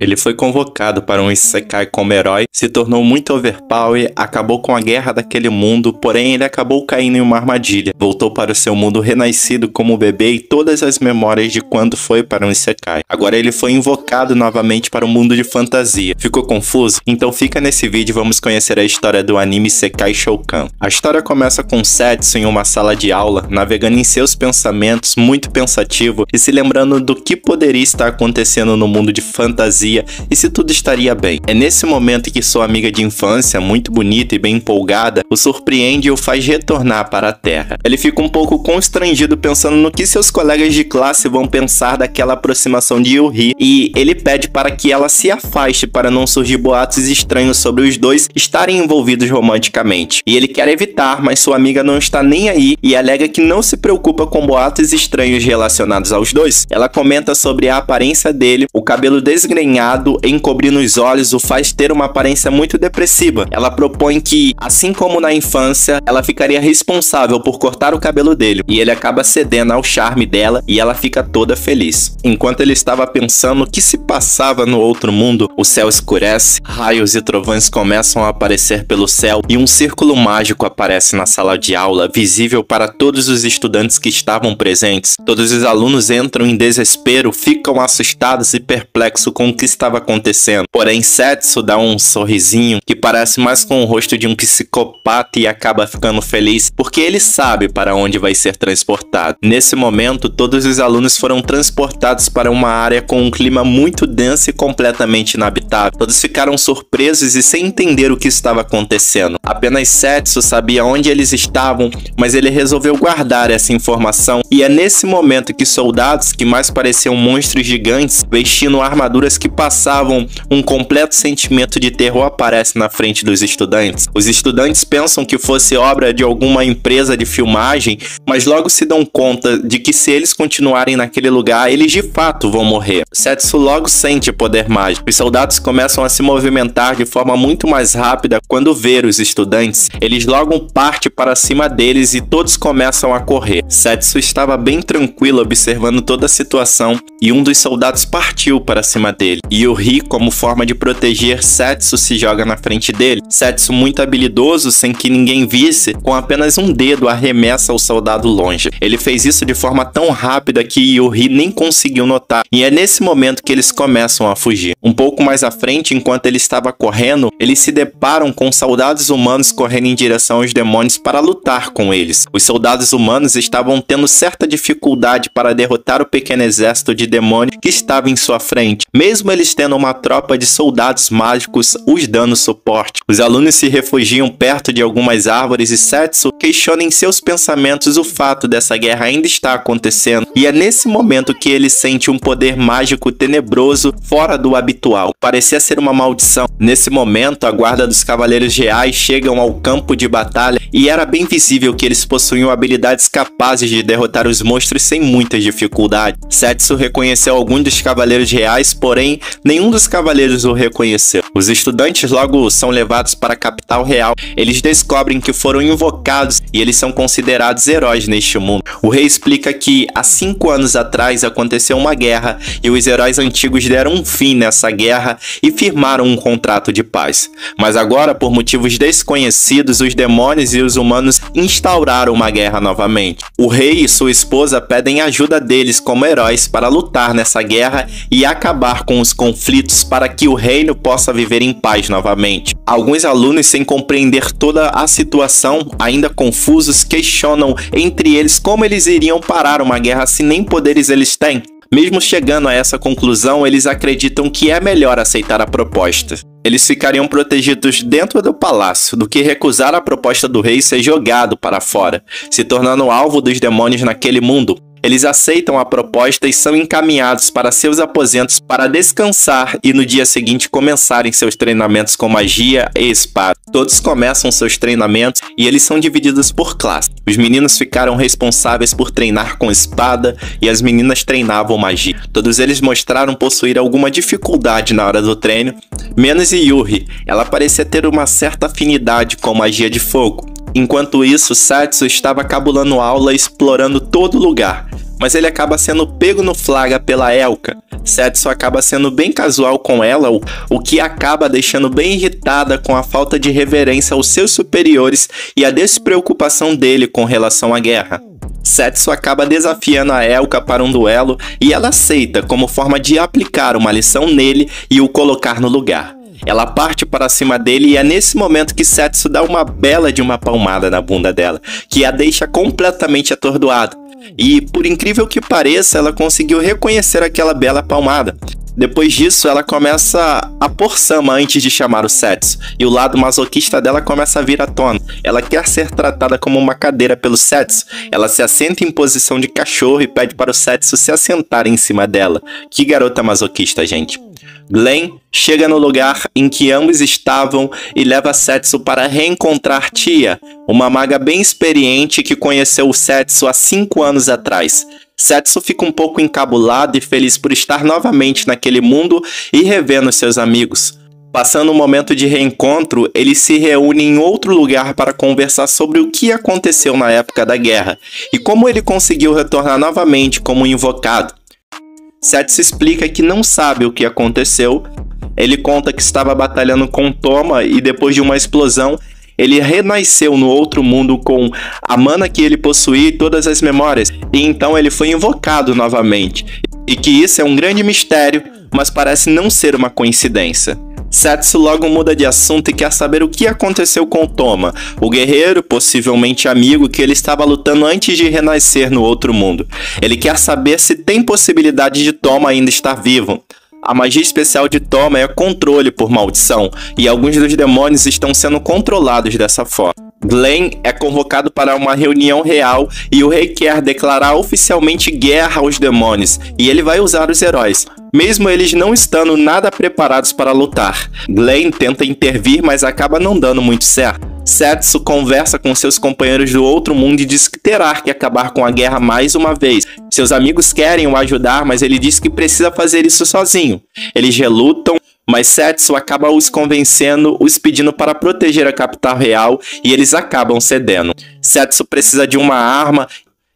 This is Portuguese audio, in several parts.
Ele foi convocado para um Isekai como herói, se tornou muito overpower, acabou com a guerra daquele mundo, porém ele acabou caindo em uma armadilha. Voltou para o seu mundo renascido como bebê e todas as memórias de quando foi para um Isekai. Agora ele foi invocado novamente para o um mundo de fantasia. Ficou confuso? Então fica nesse vídeo e vamos conhecer a história do anime Sekai Shoukan. A história começa com Setsu em uma sala de aula, navegando em seus pensamentos, muito pensativo e se lembrando do que poderia estar acontecendo no mundo de fantasia fazia e se tudo estaria bem. É nesse momento que sua amiga de infância, muito bonita e bem empolgada, o surpreende e o faz retornar para a Terra. Ele fica um pouco constrangido pensando no que seus colegas de classe vão pensar daquela aproximação de Yuri e ele pede para que ela se afaste para não surgir boatos estranhos sobre os dois estarem envolvidos romanticamente. E ele quer evitar, mas sua amiga não está nem aí e alega que não se preocupa com boatos estranhos relacionados aos dois. Ela comenta sobre a aparência dele, o cabelo desgrenhado em cobrir nos olhos o faz ter uma aparência muito depressiva. Ela propõe que, assim como na infância, ela ficaria responsável por cortar o cabelo dele e ele acaba cedendo ao charme dela e ela fica toda feliz. Enquanto ele estava pensando o que se passava no outro mundo, o céu escurece, raios e trovões começam a aparecer pelo céu e um círculo mágico aparece na sala de aula, visível para todos os estudantes que estavam presentes. Todos os alunos entram em desespero, ficam assustados e perplexos com o que estava acontecendo. Porém, Setsu dá um sorrisinho que parece mais com o rosto de um psicopata e acaba ficando feliz porque ele sabe para onde vai ser transportado. Nesse momento, todos os alunos foram transportados para uma área com um clima muito denso e completamente inabitável. Todos ficaram surpresos e sem entender o que estava acontecendo. Apenas Setsu sabia onde eles estavam, mas ele resolveu guardar essa informação e é nesse momento que soldados que mais pareciam monstros gigantes, vestindo armaduras que que passavam um completo sentimento de terror aparece na frente dos estudantes. Os estudantes pensam que fosse obra de alguma empresa de filmagem, mas logo se dão conta de que se eles continuarem naquele lugar, eles de fato vão morrer. Setsu logo sente poder mágico. Os soldados começam a se movimentar de forma muito mais rápida quando ver os estudantes. Eles logo parte para cima deles e todos começam a correr. Setsu estava bem tranquilo observando toda a situação e um dos soldados partiu para cima dele dele. Yuri, como forma de proteger Setsu, se joga na frente dele. Setsu, muito habilidoso, sem que ninguém visse, com apenas um dedo arremessa o soldado longe. Ele fez isso de forma tão rápida que Yuri nem conseguiu notar, e é nesse momento que eles começam a fugir. Um pouco mais à frente, enquanto ele estava correndo, eles se deparam com soldados humanos correndo em direção aos demônios para lutar com eles. Os soldados humanos estavam tendo certa dificuldade para derrotar o pequeno exército de demônios que estava em sua frente, mesmo mesmo eles tendo uma tropa de soldados mágicos os dando suporte. Os alunos se refugiam perto de algumas árvores e Setsu questiona em seus pensamentos o fato dessa guerra ainda estar acontecendo, e é nesse momento que ele sente um poder mágico tenebroso fora do habitual. Parecia ser uma maldição. Nesse momento, a guarda dos Cavaleiros Reais chegam ao campo de batalha e era bem visível que eles possuíam habilidades capazes de derrotar os monstros sem muitas dificuldades. Setsu reconheceu algum dos Cavaleiros Reais, porém nenhum dos cavaleiros o reconheceu. Os estudantes logo são levados para a capital real. Eles descobrem que foram invocados e eles são considerados heróis neste mundo. O rei explica que há cinco anos atrás aconteceu uma guerra e os heróis antigos deram um fim nessa guerra e firmaram um contrato de paz. Mas agora, por motivos desconhecidos, os demônios e os humanos instauraram uma guerra novamente. O rei e sua esposa pedem ajuda deles como heróis para lutar nessa guerra e acabar com os conflitos para que o reino possa viver em paz novamente. Alguns alunos, sem compreender toda a situação, ainda confusos, questionam entre eles como eles iriam parar uma guerra se nem poderes eles têm. Mesmo chegando a essa conclusão, eles acreditam que é melhor aceitar a proposta. Eles ficariam protegidos dentro do palácio do que recusar a proposta do rei e ser jogado para fora, se tornando alvo dos demônios naquele mundo. Eles aceitam a proposta e são encaminhados para seus aposentos para descansar e no dia seguinte começarem seus treinamentos com magia e espada. Todos começam seus treinamentos e eles são divididos por classe. Os meninos ficaram responsáveis por treinar com espada e as meninas treinavam magia. Todos eles mostraram possuir alguma dificuldade na hora do treino, menos Yuri. Ela parecia ter uma certa afinidade com magia de fogo. Enquanto isso, Satsu estava cabulando aula e explorando todo lugar, mas ele acaba sendo pego no flaga pela Elka. Setsu acaba sendo bem casual com ela, o que acaba deixando bem irritada com a falta de reverência aos seus superiores e a despreocupação dele com relação à guerra. Setsu acaba desafiando a Elka para um duelo e ela aceita como forma de aplicar uma lição nele e o colocar no lugar. Ela parte para cima dele e é nesse momento que Setsu dá uma bela de uma palmada na bunda dela, que a deixa completamente atordoada. E por incrível que pareça, ela conseguiu reconhecer aquela bela palmada. Depois disso, ela começa a pôr Sama antes de chamar o Setsu, e o lado masoquista dela começa a vir à tona. Ela quer ser tratada como uma cadeira pelo Setsu. Ela se assenta em posição de cachorro e pede para o Setsu se assentar em cima dela. Que garota masoquista, gente. Glenn chega no lugar em que ambos estavam e leva Setsu para reencontrar Tia, uma maga bem experiente que conheceu o Setsu há cinco anos atrás. Setsu fica um pouco encabulado e feliz por estar novamente naquele mundo e revendo seus amigos. Passando o um momento de reencontro, eles se reúnem em outro lugar para conversar sobre o que aconteceu na época da guerra e como ele conseguiu retornar novamente como invocado. Seth se explica que não sabe o que aconteceu. Ele conta que estava batalhando com Toma e depois de uma explosão, ele renasceu no outro mundo com a mana que ele possuía e todas as memórias, e então ele foi invocado novamente. E que isso é um grande mistério, mas parece não ser uma coincidência. Setsu logo muda de assunto e quer saber o que aconteceu com Toma, o guerreiro, possivelmente amigo, que ele estava lutando antes de renascer no outro mundo. Ele quer saber se tem possibilidade de Toma ainda estar vivo. A magia especial de Toma é controle por maldição, e alguns dos demônios estão sendo controlados dessa forma. Glenn é convocado para uma reunião real e o rei quer declarar oficialmente guerra aos demônios, e ele vai usar os heróis, mesmo eles não estando nada preparados para lutar. Glenn tenta intervir, mas acaba não dando muito certo. Setsu conversa com seus companheiros do outro mundo e diz que terá que acabar com a guerra mais uma vez. Seus amigos querem o ajudar, mas ele diz que precisa fazer isso sozinho eles relutam, mas Setsu acaba os convencendo, os pedindo para proteger a capital real e eles acabam cedendo. Setsu precisa de uma arma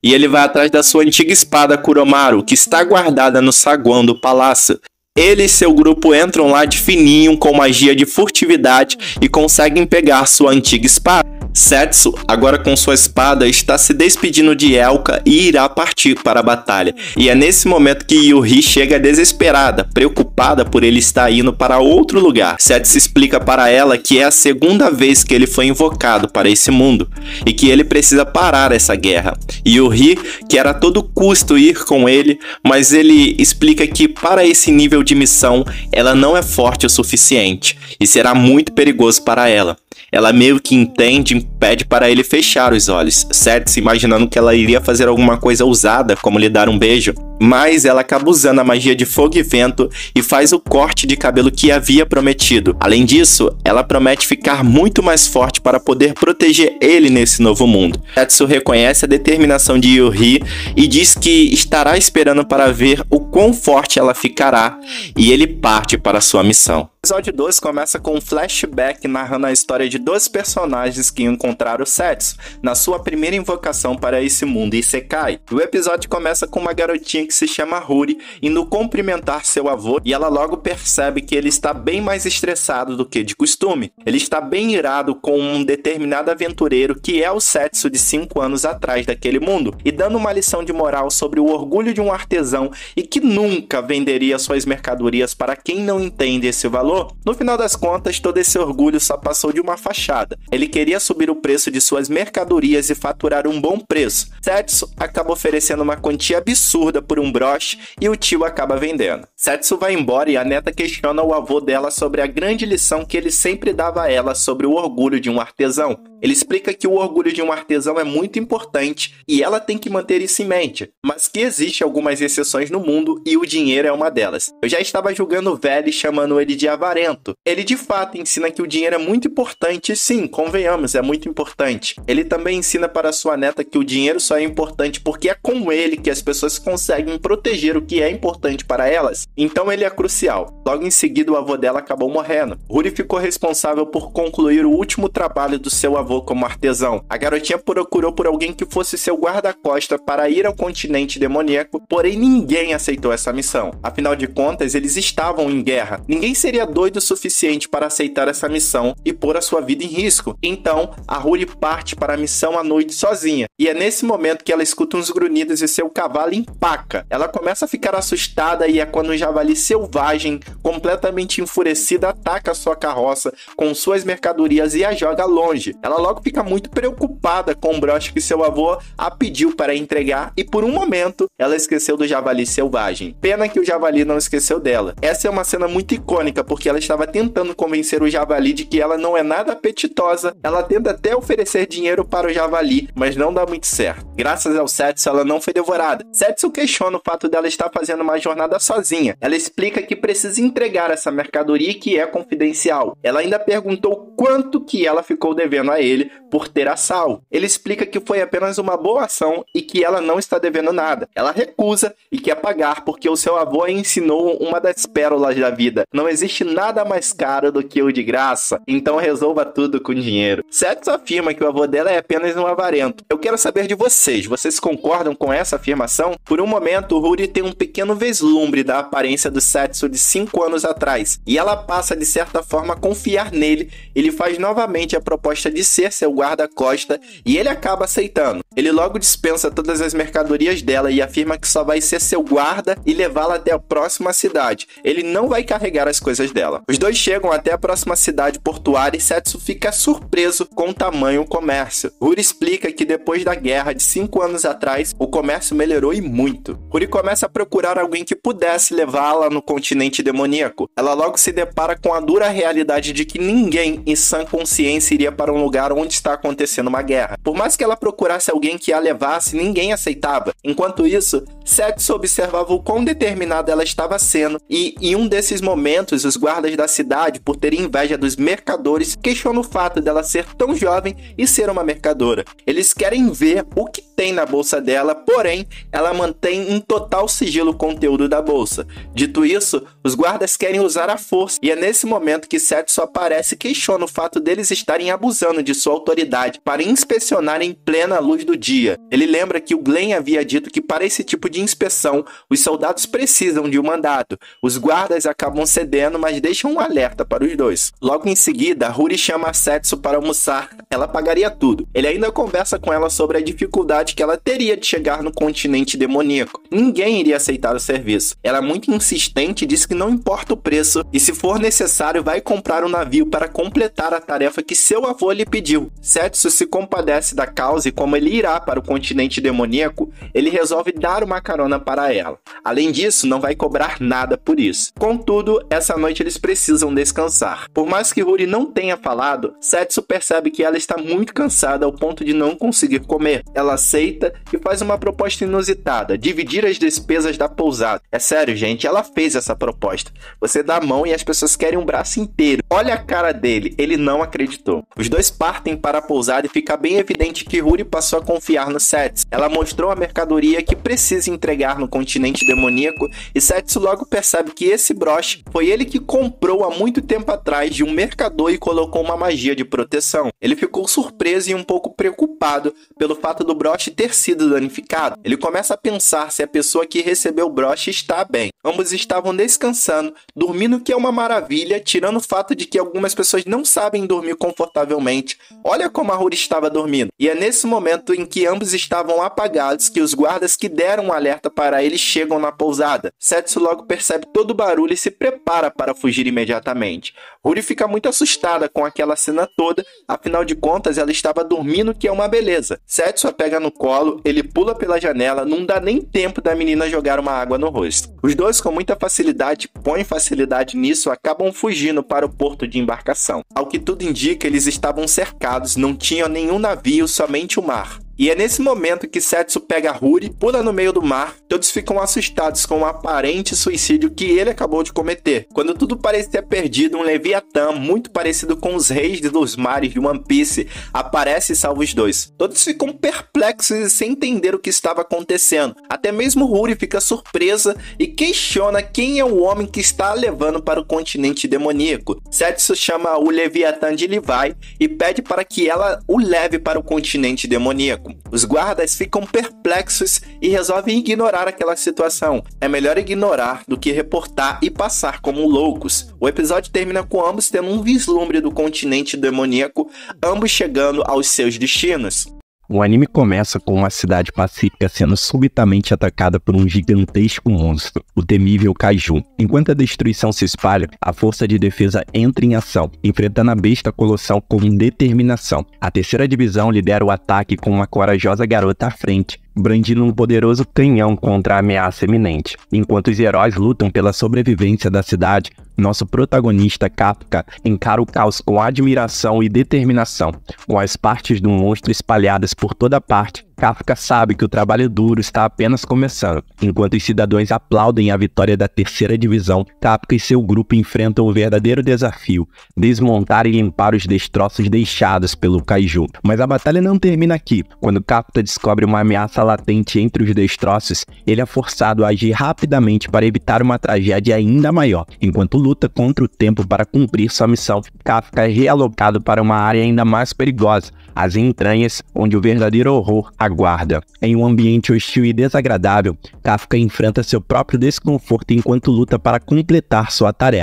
e ele vai atrás da sua antiga espada Kuromaru, que está guardada no saguão do palácio. Ele e seu grupo entram lá de fininho com magia de furtividade e conseguem pegar sua antiga espada. Setsu, agora com sua espada, está se despedindo de Elka e irá partir para a batalha. E é nesse momento que Yuri chega desesperada, preocupada por ele estar indo para outro lugar. Setsu explica para ela que é a segunda vez que ele foi invocado para esse mundo e que ele precisa parar essa guerra. Yuri quer a todo custo ir com ele, mas ele explica que para esse nível de missão, ela não é forte o suficiente e será muito perigoso para ela. Ela meio que entende e pede para ele fechar os olhos, certo? Se imaginando que ela iria fazer alguma coisa ousada, como lhe dar um beijo. Mas ela acaba usando a magia de fogo e vento e faz o corte de cabelo que havia prometido. Além disso, ela promete ficar muito mais forte para poder proteger ele nesse novo mundo. Tetsu reconhece a determinação de Yuri e diz que estará esperando para ver o quão forte ela ficará e ele parte para sua missão. O episódio 2 começa com um flashback narrando a história de dois personagens que encontraram Setsu na sua primeira invocação para esse mundo Isekai. O episódio começa com uma garotinha que se chama Ruri indo cumprimentar seu avô e ela logo percebe que ele está bem mais estressado do que de costume. Ele está bem irado com um determinado aventureiro que é o Setsu de 5 anos atrás daquele mundo e dando uma lição de moral sobre o orgulho de um artesão e que nunca venderia suas mercadorias para quem não entende esse valor no final das contas, todo esse orgulho só passou de uma fachada. Ele queria subir o preço de suas mercadorias e faturar um bom preço. Setsu acaba oferecendo uma quantia absurda por um broche e o tio acaba vendendo. Setsu vai embora e a neta questiona o avô dela sobre a grande lição que ele sempre dava a ela sobre o orgulho de um artesão. Ele explica que o orgulho de um artesão é muito importante e ela tem que manter isso em mente, mas que existe algumas exceções no mundo e o dinheiro é uma delas. Eu já estava julgando o velho chamando ele de avarento. Ele de fato ensina que o dinheiro é muito importante, sim, convenhamos, é muito importante. Ele também ensina para sua neta que o dinheiro só é importante porque é com ele que as pessoas conseguem proteger o que é importante para elas, então ele é crucial. Logo em seguida, o avô dela acabou morrendo. Ruri ficou responsável por concluir o último trabalho do seu avô como artesão. A garotinha procurou por alguém que fosse seu guarda-costa para ir ao continente demoníaco, porém ninguém aceitou essa missão. Afinal de contas, eles estavam em guerra. Ninguém seria doido o suficiente para aceitar essa missão e pôr a sua vida em risco. Então, a Ruri parte para a missão à noite sozinha, e é nesse momento que ela escuta uns grunhidos e seu cavalo empaca. Ela começa a ficar assustada e é quando um javali selvagem, completamente enfurecido, ataca sua carroça com suas mercadorias e a joga longe. Ela Logo fica muito preocupada com o broche que seu avô a pediu para entregar e por um momento ela esqueceu do javali selvagem. Pena que o javali não esqueceu dela. Essa é uma cena muito icônica porque ela estava tentando convencer o javali de que ela não é nada apetitosa. Ela tenta até oferecer dinheiro para o javali, mas não dá muito certo. Graças ao Setsu, ela não foi devorada. Setsu questiona o fato dela estar fazendo uma jornada sozinha. Ela explica que precisa entregar essa mercadoria que é confidencial. Ela ainda perguntou quanto que ela ficou devendo a ele ele por ter a Sal. Ele explica que foi apenas uma boa ação e que ela não está devendo nada. Ela recusa e quer pagar porque o seu avô a ensinou uma das pérolas da vida. Não existe nada mais caro do que o de graça, então resolva tudo com dinheiro. Sexo afirma que o avô dela é apenas um avarento. Eu quero saber de vocês, vocês concordam com essa afirmação? Por um momento, o Ruri tem um pequeno vislumbre da aparência do Setsu de 5 anos atrás, e ela passa de certa forma a confiar nele Ele faz novamente a proposta de si ser seu guarda-costa e ele acaba aceitando. Ele logo dispensa todas as mercadorias dela e afirma que só vai ser seu guarda e levá-la até a próxima cidade. Ele não vai carregar as coisas dela. Os dois chegam até a próxima cidade portuária e Setsu fica surpreso com o tamanho do comércio. Ruri explica que depois da guerra de 5 anos atrás, o comércio melhorou e muito. Ruri começa a procurar alguém que pudesse levá-la no continente demoníaco. Ela logo se depara com a dura realidade de que ninguém em sã consciência iria para um lugar lugar onde está acontecendo uma guerra. Por mais que ela procurasse alguém que a levasse, ninguém aceitava. Enquanto isso, Sexo observava o quão determinada ela estava sendo, e em um desses momentos, os guardas da cidade, por terem inveja dos mercadores, questionam o fato dela ser tão jovem e ser uma mercadora. Eles querem ver o que tem na bolsa dela, porém, ela mantém em total sigilo o conteúdo da bolsa. Dito isso, os guardas querem usar a força, e é nesse momento que Sexo aparece e questiona o fato deles estarem abusando de sua autoridade para inspecionar em plena luz do dia. Ele lembra que o Glenn havia dito que para esse tipo de inspeção, os soldados precisam de um mandato. Os guardas acabam cedendo, mas deixam um alerta para os dois. Logo em seguida, Ruri chama Setsu para almoçar. Ela pagaria tudo. Ele ainda conversa com ela sobre a dificuldade que ela teria de chegar no continente demoníaco. Ninguém iria aceitar o serviço. Ela é muito insistente e diz que não importa o preço e se for necessário vai comprar um navio para completar a tarefa que seu avô lhe pediu impediu. Setsu se compadece da causa e, como ele irá para o continente demoníaco, ele resolve dar uma carona para ela. Além disso, não vai cobrar nada por isso. Contudo, essa noite eles precisam descansar. Por mais que Ruri não tenha falado, Setsu percebe que ela está muito cansada ao ponto de não conseguir comer. Ela aceita e faz uma proposta inusitada: dividir as despesas da pousada. É sério, gente, ela fez essa proposta. Você dá a mão e as pessoas querem um braço inteiro. Olha a cara dele, ele não acreditou. Os dois partem para a pousada e fica bem evidente que Ruri passou a confiar no Setsu. Ela mostrou a mercadoria que precisa entregar no continente demoníaco e Setsu logo percebe que esse broche foi ele que comprou há muito tempo atrás de um mercador e colocou uma magia de proteção. Ele ficou surpreso e um pouco preocupado pelo fato do broche ter sido danificado. Ele começa a pensar se a pessoa que recebeu o broche está bem. Ambos estavam descansando, dormindo que é uma maravilha, tirando o fato de que algumas pessoas não sabem dormir confortavelmente Olha como a Ruri estava dormindo. E é nesse momento em que ambos estavam apagados que os guardas que deram um alerta para eles chegam na pousada. Setsu logo percebe todo o barulho e se prepara para fugir imediatamente. Ruri fica muito assustada com aquela cena toda, afinal de contas ela estava dormindo que é uma beleza. Setsu a pega no colo, ele pula pela janela, não dá nem tempo da menina jogar uma água no rosto. Os dois com muita facilidade, põem facilidade nisso, acabam fugindo para o porto de embarcação. Ao que tudo indica, eles estavam cercados não tinha nenhum navio, somente o mar. E é nesse momento que Setsu pega Ruri pula no meio do mar. Todos ficam assustados com o aparente suicídio que ele acabou de cometer. Quando tudo parecia perdido, um Leviatã muito parecido com os reis dos mares de One Piece aparece e salva os dois. Todos ficam perplexos e sem entender o que estava acontecendo. Até mesmo Ruri fica surpresa e questiona quem é o homem que está levando para o continente demoníaco. Setsu chama o Leviatã de Levi e pede para que ela o leve para o continente demoníaco. Os guardas ficam perplexos e resolvem ignorar aquela situação. É melhor ignorar do que reportar e passar como loucos. O episódio termina com ambos tendo um vislumbre do continente demoníaco, ambos chegando aos seus destinos. O anime começa com uma cidade pacífica sendo subitamente atacada por um gigantesco monstro, o temível Kaiju. Enquanto a destruição se espalha, a força de defesa entra em ação, enfrentando a besta colossal com determinação. A terceira divisão lidera o ataque com uma corajosa garota à frente, brandindo um poderoso canhão contra a ameaça iminente. Enquanto os heróis lutam pela sobrevivência da cidade, nosso protagonista Kafka encara o caos com admiração e determinação, com as partes do monstro espalhadas por toda parte Kafka sabe que o trabalho duro está apenas começando. Enquanto os cidadãos aplaudem a vitória da terceira divisão, Kafka e seu grupo enfrentam o verdadeiro desafio: desmontar e limpar os destroços deixados pelo Kaiju. Mas a batalha não termina aqui. Quando Kafka descobre uma ameaça latente entre os destroços, ele é forçado a agir rapidamente para evitar uma tragédia ainda maior. Enquanto luta contra o tempo para cumprir sua missão, Kafka é realocado para uma área ainda mais perigosa, as entranhas, onde o verdadeiro horror aguarda. Em um ambiente hostil e desagradável, Kafka enfrenta seu próprio desconforto enquanto luta para completar sua tarefa.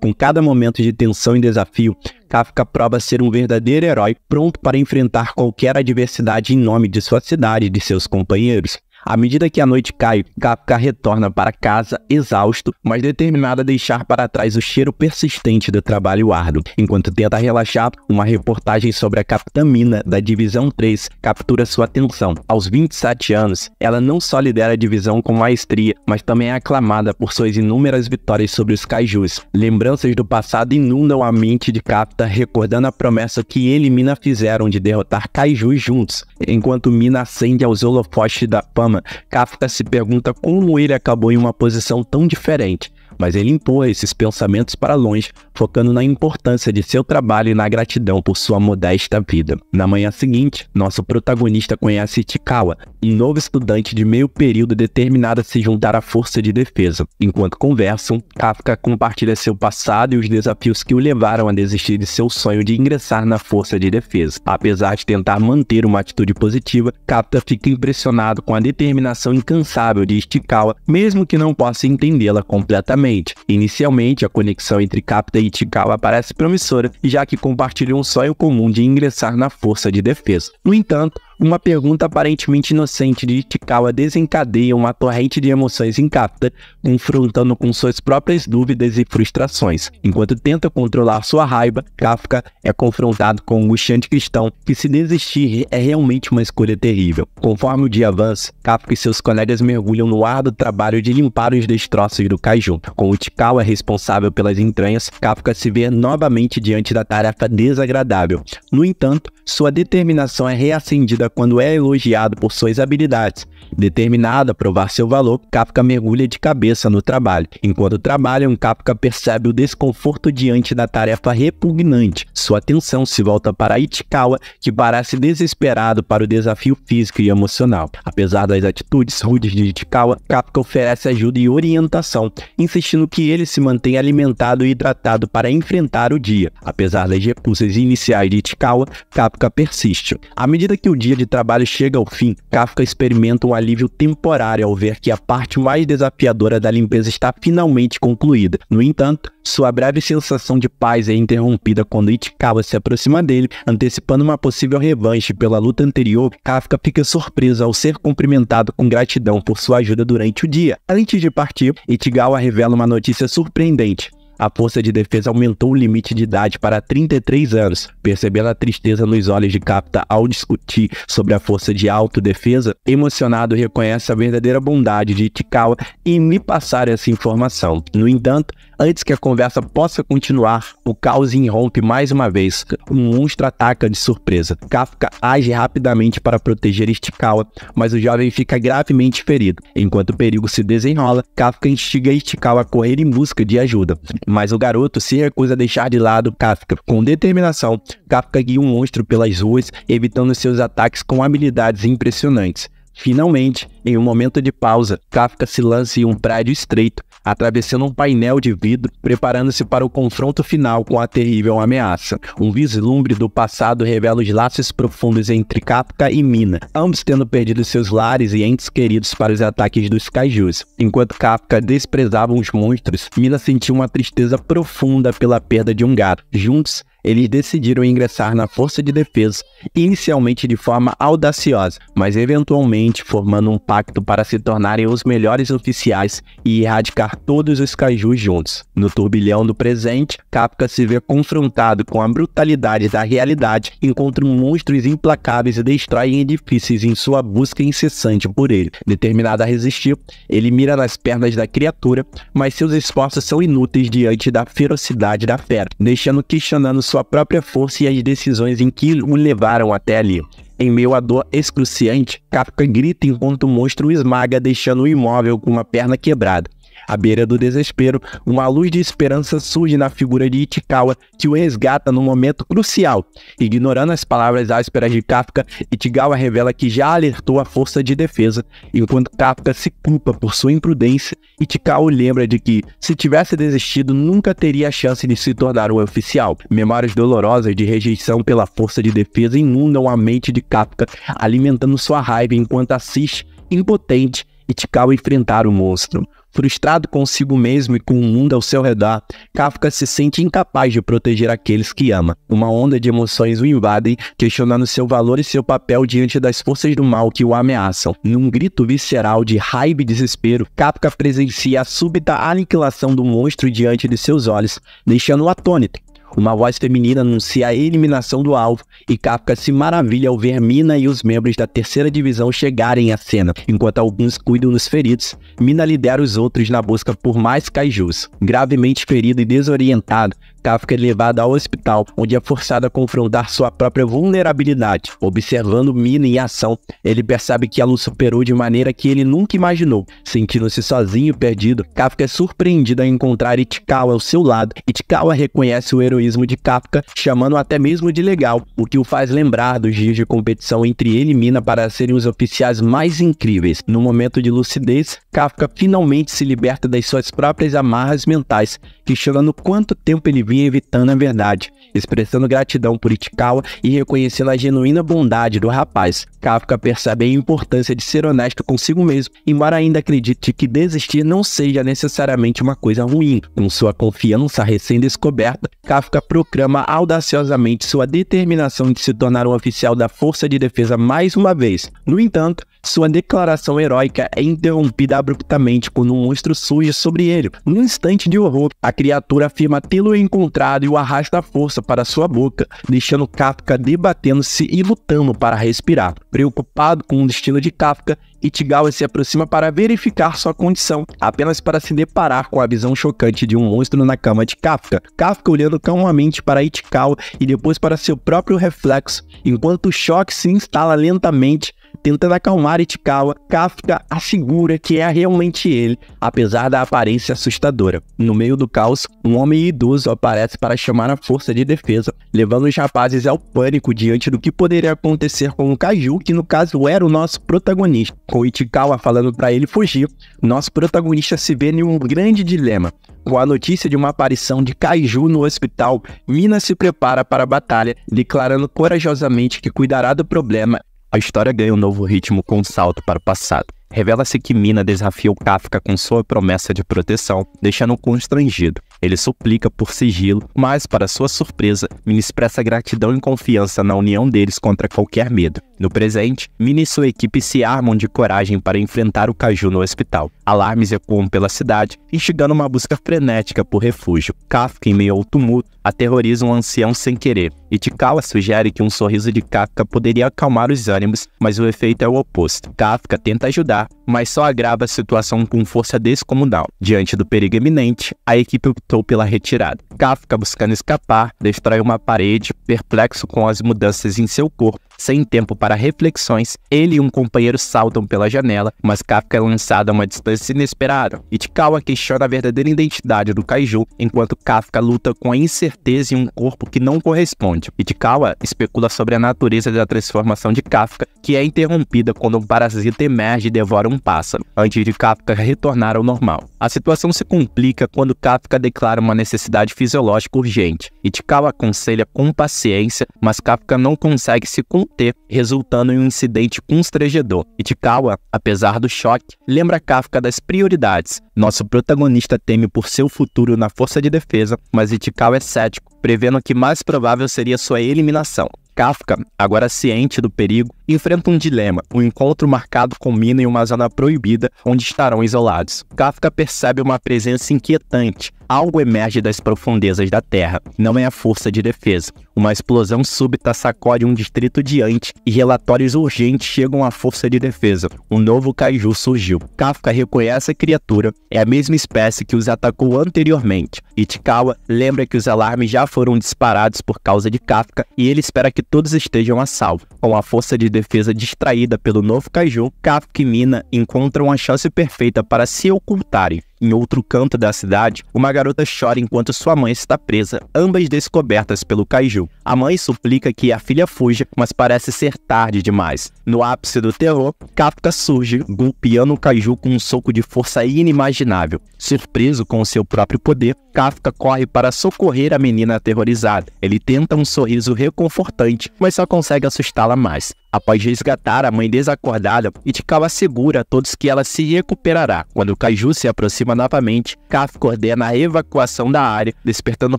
Com cada momento de tensão e desafio, Kafka prova ser um verdadeiro herói pronto para enfrentar qualquer adversidade em nome de sua cidade e de seus companheiros. À medida que a noite cai, Kafka retorna para casa exausto, mas determinado a deixar para trás o cheiro persistente do trabalho árduo. Enquanto tenta relaxar, uma reportagem sobre a Capitã Mina da Divisão 3 captura sua atenção. Aos 27 anos, ela não só lidera a divisão com maestria, mas também é aclamada por suas inúmeras vitórias sobre os Kaijus. Lembranças do passado inundam a mente de Kafka, recordando a promessa que ele e Mina fizeram de derrotar Kaijus juntos, enquanto Mina acende aos holofotes da fama problema, Kafka se pergunta como ele acabou em uma posição tão diferente mas ele impôs esses pensamentos para longe, focando na importância de seu trabalho e na gratidão por sua modesta vida. Na manhã seguinte, nosso protagonista conhece Chikawa, um novo estudante de meio período determinado a se juntar à força de defesa. Enquanto conversam, Kafka compartilha seu passado e os desafios que o levaram a desistir de seu sonho de ingressar na força de defesa. Apesar de tentar manter uma atitude positiva, Kafka fica impressionado com a determinação incansável de Chikawa, mesmo que não possa entendê-la completamente. Inicialmente, a conexão entre Capta e Ichikawa parece promissora, já que compartilham um sonho comum de ingressar na força de defesa. No entanto, uma pergunta aparentemente inocente de Ichikawa desencadeia uma torrente de emoções em Kafka, confrontando com suas próprias dúvidas e frustrações. Enquanto tenta controlar sua raiva, Kafka é confrontado com um angustiante cristão que se desistir é realmente uma escolha terrível. Conforme o dia avança, Kafka e seus colegas mergulham no árduo trabalho de limpar os destroços do Kaiju. Com Ichikawa responsável pelas entranhas, Kafka se vê novamente diante da tarefa desagradável. No entanto, sua determinação é reacendida quando é elogiado por suas habilidades. Determinado a provar seu valor, Kafka mergulha de cabeça no trabalho. Enquanto trabalham, Kafka percebe o desconforto diante da tarefa repugnante. Sua atenção se volta para Itikawa, que parece desesperado para o desafio físico e emocional. Apesar das atitudes rudes de Itikawa, Kafka oferece ajuda e orientação, insistindo que ele se mantenha alimentado e hidratado para enfrentar o dia. Apesar das repulsas iniciais de Itikawa, Kafka Kafka persiste. À medida que o dia de trabalho chega ao fim, Kafka experimenta um alívio temporário ao ver que a parte mais desafiadora da limpeza está finalmente concluída. No entanto, sua breve sensação de paz é interrompida quando Itikawa se aproxima dele, antecipando uma possível revanche pela luta anterior. Kafka fica surpreso ao ser cumprimentado com gratidão por sua ajuda durante o dia. Antes de partir, Itigawa revela uma notícia surpreendente a Força de Defesa aumentou o limite de idade para 33 anos. Percebendo a tristeza nos olhos de Capta ao discutir sobre a força de autodefesa, emocionado reconhece a verdadeira bondade de Itikawa em me passar essa informação. No entanto, antes que a conversa possa continuar, o caos irrompe mais uma vez. Um monstro ataca de surpresa. Kafka age rapidamente para proteger Itikawa, mas o jovem fica gravemente ferido. Enquanto o perigo se desenrola, Kafka instiga Itikawa a correr em busca de ajuda. Mas o garoto se recusa a deixar de lado Kafka. Com determinação, Kafka guia um monstro pelas ruas, evitando seus ataques com habilidades impressionantes. Finalmente, em um momento de pausa, Kafka se lança em um prédio estreito, atravessando um painel de vidro, preparando-se para o confronto final com a terrível ameaça. Um vislumbre do passado revela os laços profundos entre Kafka e Mina, ambos tendo perdido seus lares e entes queridos para os ataques dos kaijus. Enquanto Kafka desprezava os monstros, Mina sentiu uma tristeza profunda pela perda de um gato. Juntos, eles decidiram ingressar na Força de Defesa, inicialmente de forma audaciosa, mas eventualmente formando um pacto para se tornarem os melhores oficiais e erradicar todos os kaijus juntos. No turbilhão do presente, Kafka se vê confrontado com a brutalidade da realidade, encontra monstros implacáveis e destroem edifícios em sua busca incessante por ele. Determinado a resistir, ele mira nas pernas da criatura, mas seus esforços são inúteis diante da ferocidade da fera, deixando questionando sua sua própria força e as decisões em que o levaram até ali. Em meio à dor excruciante, Kafka grita enquanto o monstro o esmaga, deixando o imóvel com uma perna quebrada. À beira do desespero, uma luz de esperança surge na figura de Itikawa, que o resgata num momento crucial. Ignorando as palavras ásperas de Kafka, Itikawa revela que já alertou a força de defesa, enquanto Kafka se culpa por sua imprudência, Itikawa lembra de que, se tivesse desistido, nunca teria a chance de se tornar um oficial. Memórias dolorosas de rejeição pela força de defesa inundam a mente de Kafka, alimentando sua raiva enquanto assiste, impotente, Itikawa enfrentar o monstro. Frustrado consigo mesmo e com o mundo ao seu redor, Kafka se sente incapaz de proteger aqueles que ama. Uma onda de emoções o invadem, questionando seu valor e seu papel diante das forças do mal que o ameaçam. Num grito visceral de raiva e desespero, Kafka presencia a súbita aniquilação do monstro diante de seus olhos, deixando-o atônito. Uma voz feminina anuncia a eliminação do alvo e Kafka se maravilha ao ver Mina e os membros da terceira divisão chegarem à cena. Enquanto alguns cuidam dos feridos, Mina lidera os outros na busca por mais cajus. Gravemente ferido e desorientado, Kafka é levada ao hospital, onde é forçada a confrontar sua própria vulnerabilidade. Observando Mina em ação, ele percebe que ela o superou de maneira que ele nunca imaginou. Sentindo-se sozinho e perdido, Kafka é surpreendido a encontrar Itikawa ao seu lado. Itikawa reconhece o heroísmo de Kafka, chamando até mesmo de legal, o que o faz lembrar dos dias de competição entre ele e Mina para serem os oficiais mais incríveis. No momento de lucidez, Kafka finalmente se liberta das suas próprias amarras mentais, questionando quanto tempo ele vinha evitando a verdade, expressando gratidão por Itikawa e reconhecendo a genuína bondade do rapaz. Kafka percebe a importância de ser honesto consigo mesmo, embora ainda acredite que desistir não seja necessariamente uma coisa ruim. Com sua confiança recém-descoberta, Kafka proclama audaciosamente sua determinação de se tornar um oficial da Força de Defesa mais uma vez. No entanto, sua declaração heróica é interrompida abruptamente quando um monstro surge sobre ele. Num instante de horror, a criatura afirma tê-lo encontrado e o arrasta à força para sua boca, deixando Kafka debatendo-se e lutando para respirar. Preocupado com o destino de Kafka, Itigawa se aproxima para verificar sua condição, apenas para se deparar com a visão chocante de um monstro na cama de Kafka. Kafka olhando calmamente para Itikawa e depois para seu próprio reflexo, enquanto o choque se instala lentamente tentando acalmar Itikawa, Kafka assegura que é realmente ele, apesar da aparência assustadora. No meio do caos, um homem idoso aparece para chamar a força de defesa, levando os rapazes ao pânico diante do que poderia acontecer com o Kaju, que no caso era o nosso protagonista. Com Itikawa falando para ele fugir, nosso protagonista se vê em um grande dilema. Com a notícia de uma aparição de Kaiju no hospital, Mina se prepara para a batalha, declarando corajosamente que cuidará do problema a história ganha um novo ritmo com um salto para o passado. Revela-se que Mina desafia o Kafka com sua promessa de proteção, deixando-o constrangido. Ele suplica por sigilo, mas, para sua surpresa, Mina expressa gratidão e confiança na união deles contra qualquer medo. No presente, Minnie e sua equipe se armam de coragem para enfrentar o Caju no hospital. Alarmes ecoam pela cidade, instigando uma busca frenética por refúgio. Kafka, em meio ao tumulto, aterroriza um ancião sem querer. Itikawa sugere que um sorriso de Kafka poderia acalmar os ânimos, mas o efeito é o oposto. Kafka tenta ajudar, mas só agrava a situação com força descomunal. Diante do perigo iminente, a equipe optou pela retirada. Kafka, buscando escapar, destrói uma parede, perplexo com as mudanças em seu corpo sem tempo para reflexões, ele e um companheiro saltam pela janela, mas Kafka é lançado a uma distância inesperada. Itikawa questiona a verdadeira identidade do Kaiju, enquanto Kafka luta com a incerteza em um corpo que não corresponde. Itikawa especula sobre a natureza da transformação de Kafka, que é interrompida quando um parasita emerge e devora um pássaro, antes de Kafka retornar ao normal. A situação se complica quando Kafka declara uma necessidade fisiológica urgente. Itikawa aconselha com paciência, mas Kafka não consegue se conter, resultando em um incidente constrangedor. Itikawa, apesar do choque, lembra Kafka das prioridades. Nosso protagonista teme por seu futuro na força de defesa, mas Itikawa é cético, prevendo que mais provável seria sua eliminação. Kafka, agora ciente do perigo, enfrenta um dilema, um encontro marcado com Mina em uma zona proibida onde estarão isolados. Kafka percebe uma presença inquietante. Algo emerge das profundezas da Terra. Não é a força de defesa. Uma explosão súbita sacode um distrito diante e relatórios urgentes chegam à força de defesa. Um novo kaiju surgiu. Kafka reconhece a criatura. É a mesma espécie que os atacou anteriormente. Itikawa lembra que os alarmes já foram disparados por causa de Kafka e ele espera que todos estejam a salvo. Com a força de defesa distraída pelo novo Kaiju, Kafka e Mina encontram a chance perfeita para se ocultarem. Em outro canto da cidade, uma garota chora enquanto sua mãe está presa, ambas descobertas pelo Kaiju. A mãe suplica que a filha fuja, mas parece ser tarde demais. No ápice do terror, Kafka surge, golpeando o Kaiju com um soco de força inimaginável. Surpreso com seu próprio poder, Kafka corre para socorrer a menina aterrorizada. Ele tenta um sorriso reconfortante, mas só consegue assustá-la mais após resgatar a mãe desacordada, Itikawa assegura a todos que ela se recuperará. Quando Kaiju se aproxima novamente, Kaf coordena a evacuação da área, despertando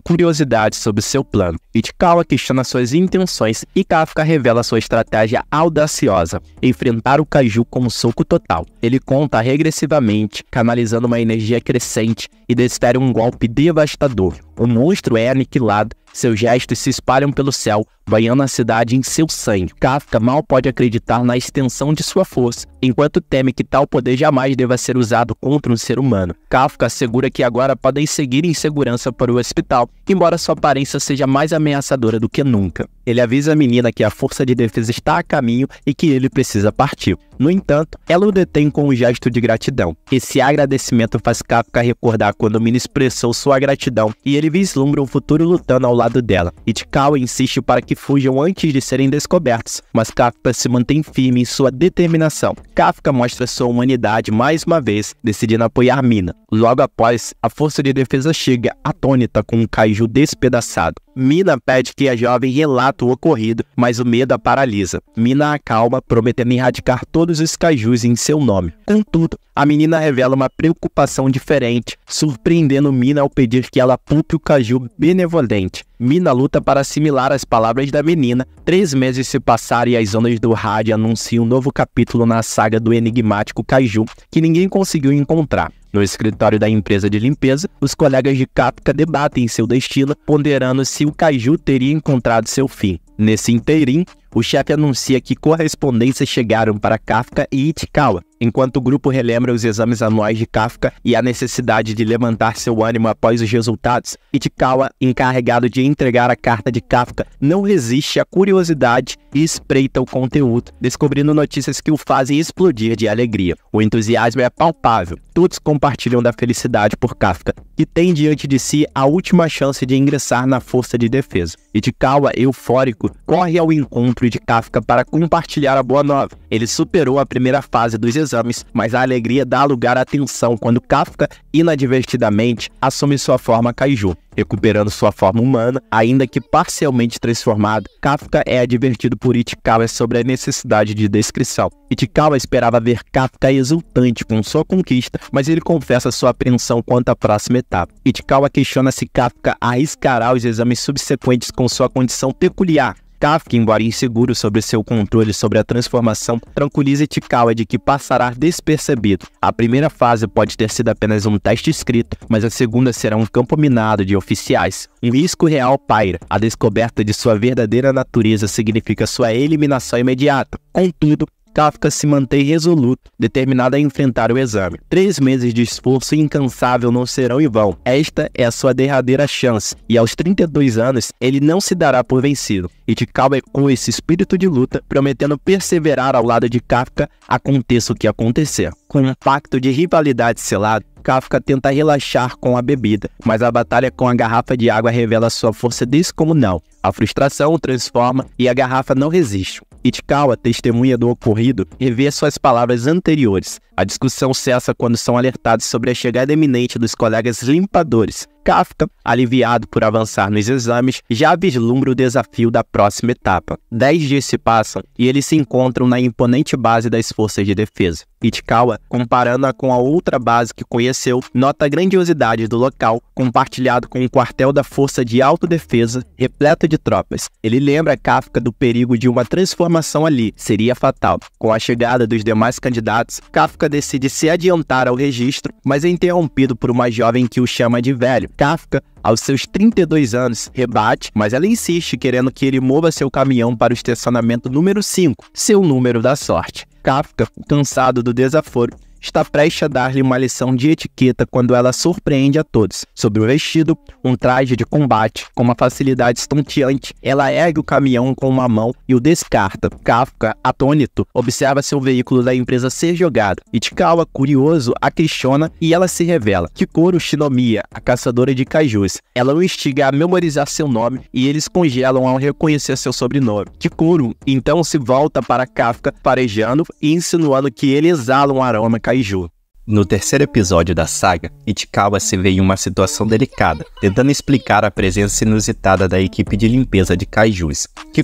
curiosidade sobre seu plano. Itikawa questiona suas intenções e Kafka revela sua estratégia audaciosa, enfrentar o Kaiju com um soco total. Ele conta regressivamente, canalizando uma energia crescente e desfere um golpe devastador. O monstro é aniquilado, seus gestos se espalham pelo céu, banhando a cidade em seu sangue. Kafka mal pode acreditar na extensão de sua força, enquanto teme que tal poder jamais deva ser usado contra um ser humano. Kafka assegura que agora podem seguir em segurança para o hospital, embora sua aparência seja mais ameaçadora do que nunca. Ele avisa a menina que a força de defesa está a caminho e que ele precisa partir. No entanto, ela o detém com um gesto de gratidão. Esse agradecimento faz Kafka recordar quando Mina expressou sua gratidão e ele vislumbra um futuro lutando ao lado dela. Itikawa insiste para que fujam antes de serem descobertos, mas Kafka se mantém firme em sua determinação. Kafka mostra sua humanidade mais uma vez, decidindo apoiar Mina. Logo após, a força de defesa chega atônita com um kaiju despedaçado. Mina pede que a jovem relate o ocorrido, mas o medo a paralisa. Mina acalma, prometendo erradicar todos os cajus em seu nome. Contudo, a menina revela uma preocupação diferente, surpreendendo Mina ao pedir que ela pupe o caju benevolente. Mina luta para assimilar as palavras da menina. Três meses se passaram e as ondas do rádio anunciam um novo capítulo na saga do enigmático Caju, que ninguém conseguiu encontrar. No escritório da empresa de limpeza, os colegas de Kafka debatem seu destino, ponderando se o caju teria encontrado seu fim. Nesse inteirinho, o chefe anuncia que correspondências chegaram para Kafka e Itikawa, enquanto o grupo relembra os exames anuais de Kafka e a necessidade de levantar seu ânimo após os resultados, Itikawa, encarregado de entregar a carta de Kafka, não resiste à curiosidade e espreita o conteúdo, descobrindo notícias que o fazem explodir de alegria. O entusiasmo é palpável, todos compartilham da felicidade por Kafka, que tem diante de si a última chance de ingressar na força de defesa. E de eufórico, corre ao encontro de Kafka para compartilhar a boa nova. Ele superou a primeira fase dos exames, mas a alegria dá lugar à tensão quando Kafka, inadvertidamente, assume sua forma kaiju recuperando sua forma humana, ainda que parcialmente transformado. Kafka é advertido por Itikawa sobre a necessidade de descrição. Itikawa esperava ver Kafka exultante com sua conquista, mas ele confessa sua apreensão quanto à próxima etapa. Itikawa questiona se Kafka arriscará os exames subsequentes com sua condição peculiar, Kafka, tá, embora inseguro sobre seu controle sobre a transformação, tranquiliza Tikawa é de que passará despercebido. A primeira fase pode ter sido apenas um teste escrito, mas a segunda será um campo minado de oficiais. Um risco real paira. A descoberta de sua verdadeira natureza significa sua eliminação imediata. Contudo, Kafka se mantém resoluto, determinado a enfrentar o exame. Três meses de esforço incansável não serão em vão. Esta é a sua derradeira chance, e aos 32 anos ele não se dará por vencido. E de com esse espírito de luta, prometendo perseverar ao lado de Kafka, aconteça o que acontecer. Com um pacto de rivalidade selado, Kafka tenta relaxar com a bebida, mas a batalha com a garrafa de água revela sua força descomunal. A frustração o transforma e a garrafa não resiste. Itikawa, testemunha do ocorrido, revê suas palavras anteriores. A discussão cessa quando são alertados sobre a chegada iminente dos colegas limpadores, Kafka, aliviado por avançar nos exames, já vislumbra o desafio da próxima etapa. Dez dias se passam e eles se encontram na imponente base das forças de defesa. Itikawa, comparando-a com a outra base que conheceu, nota a grandiosidade do local, compartilhado com o um quartel da Força de Autodefesa, repleto de tropas. Ele lembra Kafka do perigo de uma transformação ali, seria fatal. Com a chegada dos demais candidatos, Kafka decide se adiantar ao registro, mas é interrompido por uma jovem que o chama de velho. Kafka, aos seus 32 anos, rebate, mas ela insiste querendo que ele mova seu caminhão para o estacionamento número 5, seu número da sorte. Kafka, cansado do desaforo, está prestes a dar-lhe uma lição de etiqueta quando ela surpreende a todos. Sobre o vestido, um traje de combate, com uma facilidade estonteante, ela ergue o caminhão com uma mão e o descarta. Kafka, atônito, observa seu veículo da empresa ser jogado. Itikawa, curioso, a questiona e ela se revela. Kikoro Shinomiya, a caçadora de cajus. Ela o instiga a memorizar seu nome e eles congelam ao reconhecer seu sobrenome. Kikoro então se volta para Kafka, farejando e insinuando que ele exala um aroma Kaiju. No terceiro episódio da saga, Ichikawa se vê em uma situação delicada, tentando explicar a presença inusitada da equipe de limpeza de kaijus, que,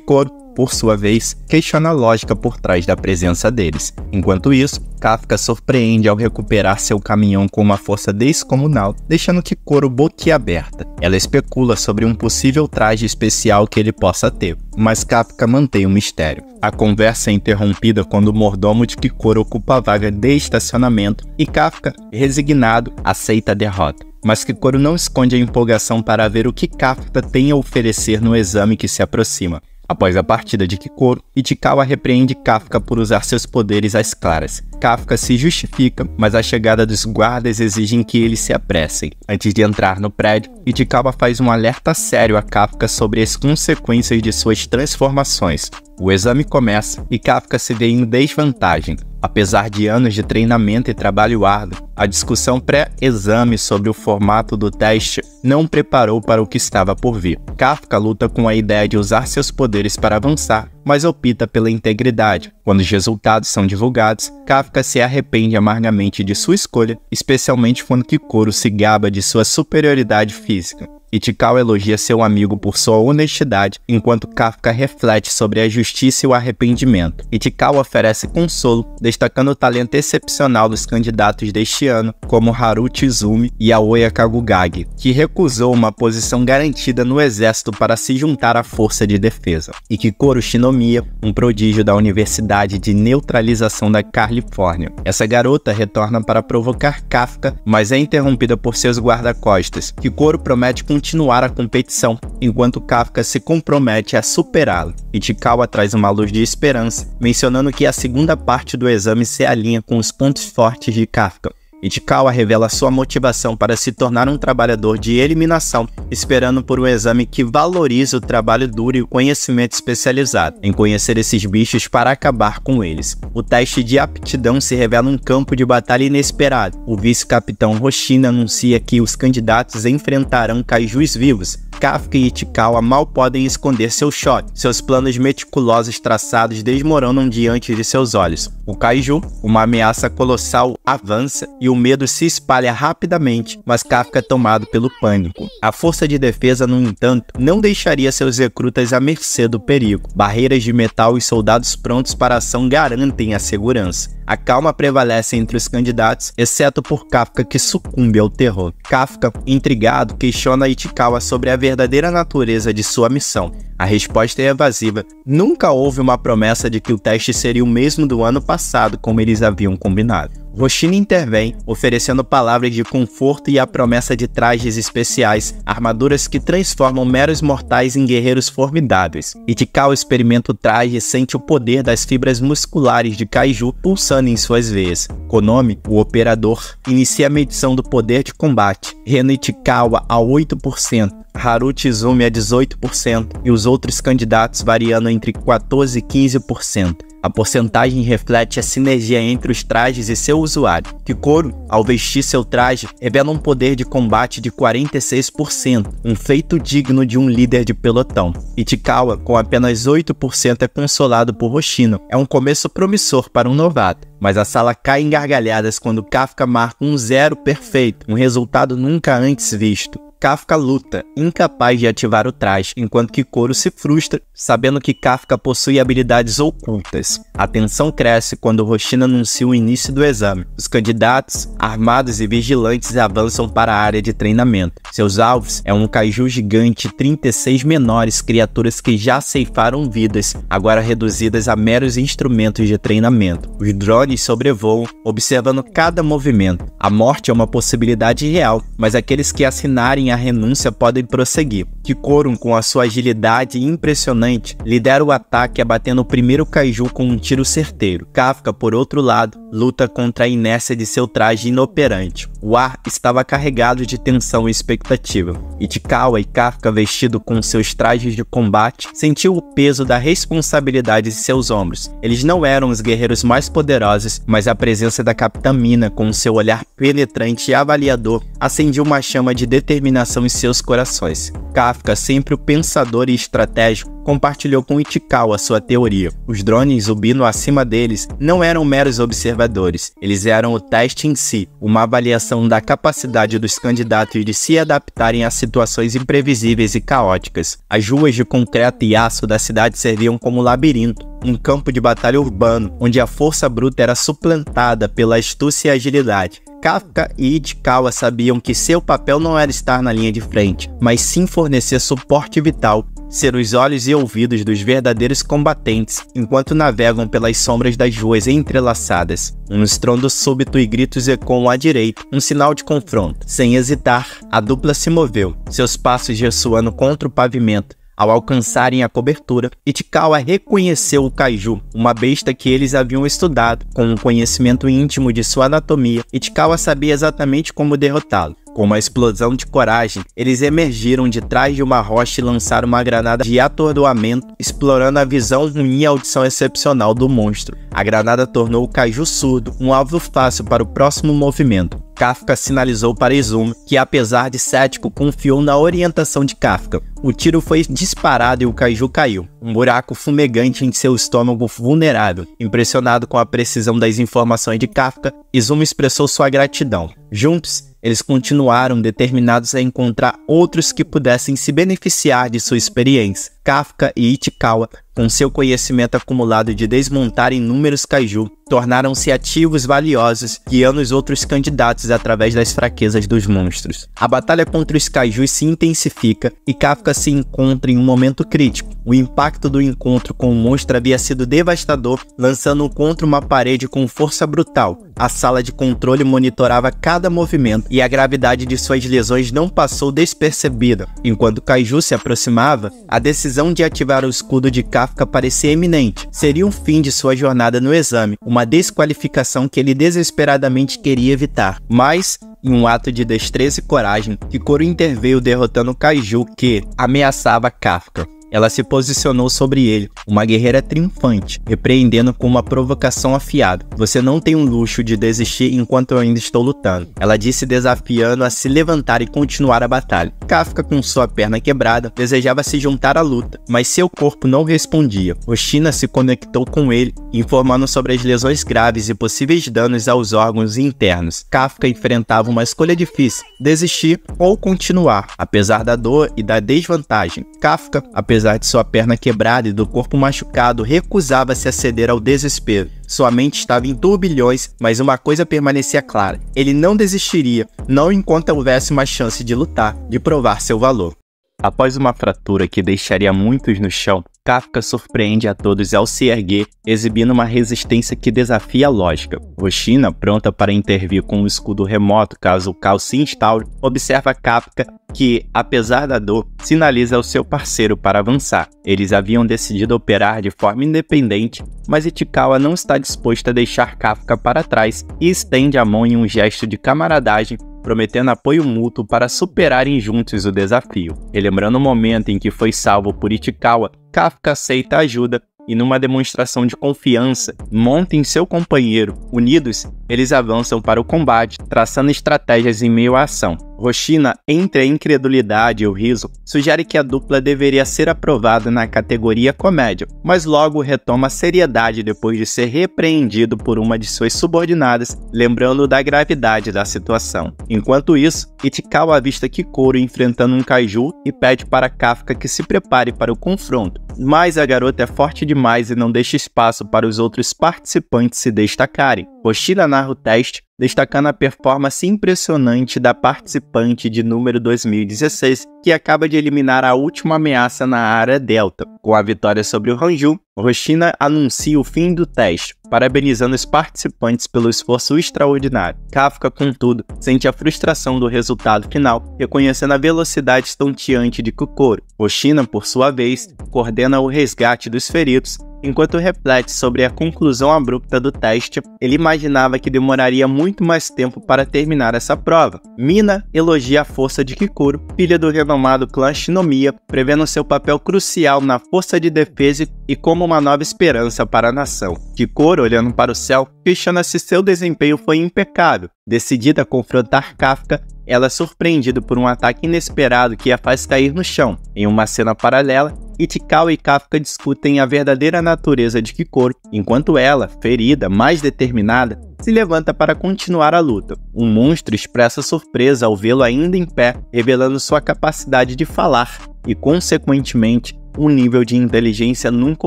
por sua vez, questiona a lógica por trás da presença deles. Enquanto isso, Kafka surpreende ao recuperar seu caminhão com uma força descomunal, deixando Kikoro boquiaberta. Ela especula sobre um possível traje especial que ele possa ter, mas Kafka mantém o mistério. A conversa é interrompida quando o mordomo de Kikoro ocupa a vaga de estacionamento e Kafka, resignado, aceita a derrota mas Kikoro não esconde a empolgação para ver o que Kafka tem a oferecer no exame que se aproxima. Após a partida de Kikoro, Ichikawa repreende Kafka por usar seus poderes às claras. Kafka se justifica, mas a chegada dos guardas exige que eles se apressem. Antes de entrar no prédio, Ichikawa faz um alerta sério a Kafka sobre as consequências de suas transformações. O exame começa e Kafka se vê em desvantagem. Apesar de anos de treinamento e trabalho árduo, a discussão pré-exame sobre o formato do teste não preparou para o que estava por vir. Kafka luta com a ideia de usar seus poderes para avançar, mas opta pela integridade. Quando os resultados são divulgados, Kafka se arrepende amargamente de sua escolha, especialmente quando Kikoro se gaba de sua superioridade física. Itikau elogia seu amigo por sua honestidade, enquanto Kafka reflete sobre a justiça e o arrependimento. Itikau oferece consolo, destacando o talento excepcional dos candidatos deste ano, como Haru Izumi e Aoya Kagugage, que recusou uma posição garantida no exército para se juntar à força de defesa, e Kikoro Shinomiya, um prodígio da Universidade de Neutralização da Califórnia. Essa garota retorna para provocar Kafka, mas é interrompida por seus guarda-costas. Kikoro promete continuar a competição, enquanto Kafka se compromete a superá-lo. Ichikawa traz uma luz de esperança, mencionando que a segunda parte do exame se alinha com os pontos fortes de Kafka, Ichikawa revela sua motivação para se tornar um trabalhador de eliminação, esperando por um exame que valorize o trabalho duro e o conhecimento especializado em conhecer esses bichos para acabar com eles. O teste de aptidão se revela um campo de batalha inesperado. O vice-capitão Rochina anuncia que os candidatos enfrentarão cajus vivos, Kafka e Itikawa mal podem esconder seu choque. Seus planos meticulosos traçados desmoronam diante de seus olhos. O Kaiju, uma ameaça colossal, avança e o medo se espalha rapidamente, mas Kafka é tomado pelo pânico. A força de defesa, no entanto, não deixaria seus recrutas à mercê do perigo. Barreiras de metal e soldados prontos para a ação garantem a segurança. A calma prevalece entre os candidatos, exceto por Kafka que sucumbe ao terror. Kafka, intrigado, questiona Itikawa sobre a verdade verdadeira natureza de sua missão. A resposta é evasiva. Nunca houve uma promessa de que o teste seria o mesmo do ano passado, como eles haviam combinado. Roshina intervém, oferecendo palavras de conforto e a promessa de trajes especiais, armaduras que transformam meros mortais em guerreiros formidáveis. E experimenta o traje e sente o poder das fibras musculares de Kaiju pulsando em suas veias. Konomi, o operador, inicia a medição do poder de combate. Reno Itikawa a 8%, Haru Tizumi a 18% e os outros candidatos variando entre 14 e 15%. A porcentagem reflete a sinergia entre os trajes e seu usuário. Kikoro, ao vestir seu traje, revela um poder de combate de 46%, um feito digno de um líder de pelotão. Itikawa, com apenas 8%, é consolado por Roshino. É um começo promissor para um novato mas a sala cai em gargalhadas quando Kafka marca um zero perfeito, um resultado nunca antes visto. Kafka luta, incapaz de ativar o traje, enquanto que Coro se frustra, sabendo que Kafka possui habilidades ocultas. A tensão cresce quando Roshina anuncia o início do exame. Os candidatos, armados e vigilantes, avançam para a área de treinamento. Seus alvos é um caju gigante, 36 menores criaturas que já ceifaram vidas, agora reduzidas a meros instrumentos de treinamento. Os drones sobrevoam, observando cada movimento. A morte é uma possibilidade real, mas aqueles que assinarem a renúncia podem prosseguir, que com a sua agilidade impressionante, lidera o ataque abatendo o primeiro Kaiju com um tiro certeiro. Kafka, por outro lado, luta contra a inércia de seu traje inoperante. O ar estava carregado de tensão e expectativa. Itikawa e Kafka, vestido com seus trajes de combate, sentiu o peso da responsabilidade em seus ombros. Eles não eram os guerreiros mais poderosos, mas a presença da Capitã Mina, com seu olhar penetrante e avaliador, acendia uma chama de determinação determinação em seus corações. Kafka, sempre o pensador e estratégico, compartilhou com Itikau a sua teoria. Os drones subindo acima deles não eram meros observadores, eles eram o teste em si, uma avaliação da capacidade dos candidatos de se adaptarem a situações imprevisíveis e caóticas. As ruas de concreto e aço da cidade serviam como labirinto, um campo de batalha urbano, onde a força bruta era suplantada pela astúcia e agilidade. Kafka e Ichikawa sabiam que seu papel não era estar na linha de frente, mas sim fornecer suporte vital, ser os olhos e ouvidos dos verdadeiros combatentes enquanto navegam pelas sombras das ruas entrelaçadas. Um estrondo súbito e gritos ecoam à direita, um sinal de confronto. Sem hesitar, a dupla se moveu, seus passos ressoando contra o pavimento, ao alcançarem a cobertura, Itikawa reconheceu o kaiju, uma besta que eles haviam estudado. Com um conhecimento íntimo de sua anatomia, Itikawa sabia exatamente como derrotá-lo. Com uma explosão de coragem, eles emergiram de trás de uma rocha e lançaram uma granada de atordoamento, explorando a visão de e audição excepcional do monstro. A granada tornou o caju surdo um alvo fácil para o próximo movimento. Kafka sinalizou para Izumi que, apesar de cético, confiou na orientação de Kafka. O tiro foi disparado e o Kaiju caiu, um buraco fumegante em seu estômago vulnerável. Impressionado com a precisão das informações de Kafka, Izumi expressou sua gratidão. Juntos, eles continuaram determinados a encontrar outros que pudessem se beneficiar de sua experiência. Kafka e Ichikawa, com seu conhecimento acumulado de desmontar inúmeros kaiju, tornaram-se ativos valiosos, guiando os outros candidatos através das fraquezas dos monstros. A batalha contra os kaijus se intensifica e Kafka se encontra em um momento crítico. O impacto do encontro com o monstro havia sido devastador, lançando-o contra uma parede com força brutal. A sala de controle monitorava cada movimento e a gravidade de suas lesões não passou despercebida. Enquanto o kaiju se aproximava, a decisão decisão de ativar o escudo de Kafka parecia eminente. Seria um fim de sua jornada no exame, uma desqualificação que ele desesperadamente queria evitar. Mas, em um ato de destreza e coragem, Kikoro interveio derrotando Kaiju que ameaçava Kafka. Ela se posicionou sobre ele, uma guerreira triunfante, repreendendo com uma provocação afiada. Você não tem o um luxo de desistir enquanto eu ainda estou lutando. Ela disse desafiando a se levantar e continuar a batalha. Kafka, com sua perna quebrada, desejava se juntar à luta, mas seu corpo não respondia. Oshina se conectou com ele, informando sobre as lesões graves e possíveis danos aos órgãos internos. Kafka enfrentava uma escolha difícil, desistir ou continuar, apesar da dor e da desvantagem. Kafka, apesar Apesar de sua perna quebrada e do corpo machucado, recusava-se a ceder ao desespero. Sua mente estava em turbilhões, mas uma coisa permanecia clara: ele não desistiria, não enquanto houvesse uma chance de lutar, de provar seu valor. Após uma fratura que deixaria muitos no chão, Kafka surpreende a todos ao se erguer, exibindo uma resistência que desafia a lógica. Roshina, pronta para intervir com um escudo remoto caso o caos se instaure, observa Kafka que, apesar da dor, sinaliza ao seu parceiro para avançar. Eles haviam decidido operar de forma independente, mas Itikawa não está disposto a deixar Kafka para trás e estende a mão em um gesto de camaradagem prometendo apoio mútuo para superarem juntos o desafio. Relembrando o momento em que foi salvo por Itikawa, Kafka aceita a ajuda e, numa demonstração de confiança, monta em seu companheiro. Unidos, eles avançam para o combate, traçando estratégias em meio à ação. Rochina, entre a incredulidade e o riso, sugere que a dupla deveria ser aprovada na categoria comédia, mas logo retoma a seriedade depois de ser repreendido por uma de suas subordinadas, lembrando da gravidade da situação. Enquanto isso, Itikau avista Kikoro enfrentando um kaiju e pede para Kafka que se prepare para o confronto, mas a garota é forte demais e não deixa espaço para os outros participantes se destacarem. Roshina narra o teste destacando a performance impressionante da participante de número 2016, que acaba de eliminar a última ameaça na área Delta. Com a vitória sobre o Ranju, Roshina anuncia o fim do teste, parabenizando os participantes pelo esforço extraordinário. Kafka, contudo, sente a frustração do resultado final, reconhecendo a velocidade estonteante de Kokoro. Roshina, por sua vez, coordena o resgate dos feridos Enquanto reflete sobre a conclusão abrupta do teste, ele imaginava que demoraria muito mais tempo para terminar essa prova. Mina elogia a força de Kikuro, filha do renomado clã Shinomiya, prevendo seu papel crucial na força de defesa e como uma nova esperança para a nação. Kikuro, olhando para o céu, questiona se seu desempenho foi impecável. Decidida a confrontar Kafka, ela é surpreendida por um ataque inesperado que a faz cair no chão. Em uma cena paralela, Itikau e Kafka discutem a verdadeira natureza de Kikor, enquanto ela, ferida, mais determinada, se levanta para continuar a luta. Um monstro expressa surpresa ao vê-lo ainda em pé, revelando sua capacidade de falar e, consequentemente, um nível de inteligência nunca